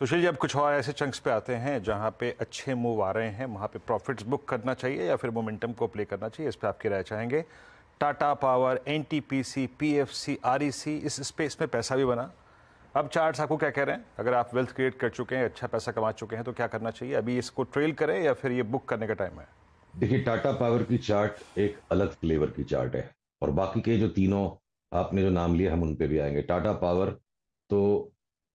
सुशील तो जी अब कुछ और ऐसे चंक्स पे आते हैं जहां पे अच्छे मूव आ रहे हैं वहां पे प्रॉफिट्स बुक करना चाहिए या फिर मोमेंटम को प्ले करना चाहिए इस पर आपकी राय चाहेंगे Tata power N T P C P F C R E C इस स्पेस में पैसा भी बना अब चार्ट्स आपको क्या कह रहे हैं अगर आप वेल्थ क्रिएट कर चुके हैं अच्छा पैसा कमा चुके हैं तो क्या करना चाहिए अभी इसको ट्रेल करें या फिर ये बुक करने का टाइम है देखिए टाटा पावर की चार्ट एक अलग फ्लेवर की चार्ट है और बाकी के जो तीनों आपने जो नाम लिए हम उन पे भी आएंगे टाटा पावर तो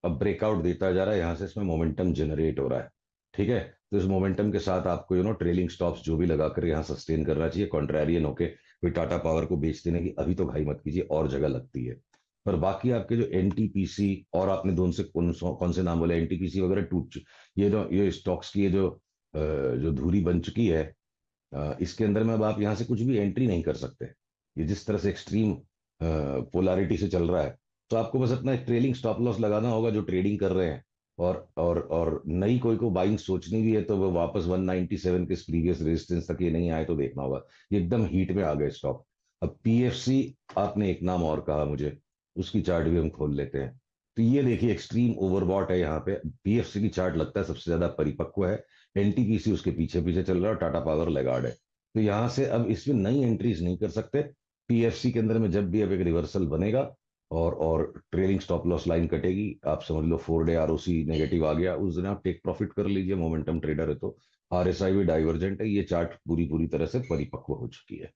अब ब्रेकआउट देता जा रहा है यहाँ से इसमें मोमेंटम जनरेट हो रहा है ठीक है तो इस मोमेंटम के साथ आपको यू नो ट्रेलिंग स्टॉप्स जो भी लगाकर यहाँ सस्टेन करना चाहिए कॉन्ट्रेरियन होके कोई टाटा पावर को बेच देने की अभी तो घाई मत कीजिए और जगह लगती है पर बाकी आपके जो एन और आपने दोनों से कौन कौन से नाम बोले एन वगैरह टूट ये जो ये स्टॉक्स की ये जो जो धूरी बन चुकी है इसके अंदर में अब आप यहाँ से कुछ भी एंट्री नहीं कर सकते ये जिस तरह से एक्सट्रीम पोलारिटी से चल रहा है तो आपको बस अपना ट्रेलिंग स्टॉप लॉस लगाना होगा जो ट्रेडिंग कर रहे हैं और और और नई कोई को बाइंग सोचनी भी है तो वो वापस 197 के प्रीवियस रेजिस्टेंस तक ये नहीं आए तो देखना होगा एकदम हीट में आ गए स्टॉक अब पीएफसी आपने एक नाम और कहा मुझे उसकी चार्ट भी हम खोल लेते हैं तो ये देखिए एक्सट्रीम ओवरबॉट है यहाँ पे पीएफसी की चार्ट लगता है सबसे ज्यादा परिपक्व है एनटीपीसी उसके पीछे पीछे चल रहा है टाटा पावर लेगार्ड है तो यहाँ से अब इसमें नई एंट्रीज नहीं कर सकते पीएफसी के अंदर में जब भी अब एक रिवर्सल बनेगा और और ट्रेलिंग स्टॉप लॉस लाइन कटेगी आप समझ लो फोर डे आर नेगेटिव आ गया उस दिन आप टेक प्रॉफिट कर लीजिए मोमेंटम ट्रेडर है तो आर भी डाइवर्जेंट है ये चार्ट पूरी पूरी तरह से परिपक्व हो चुकी है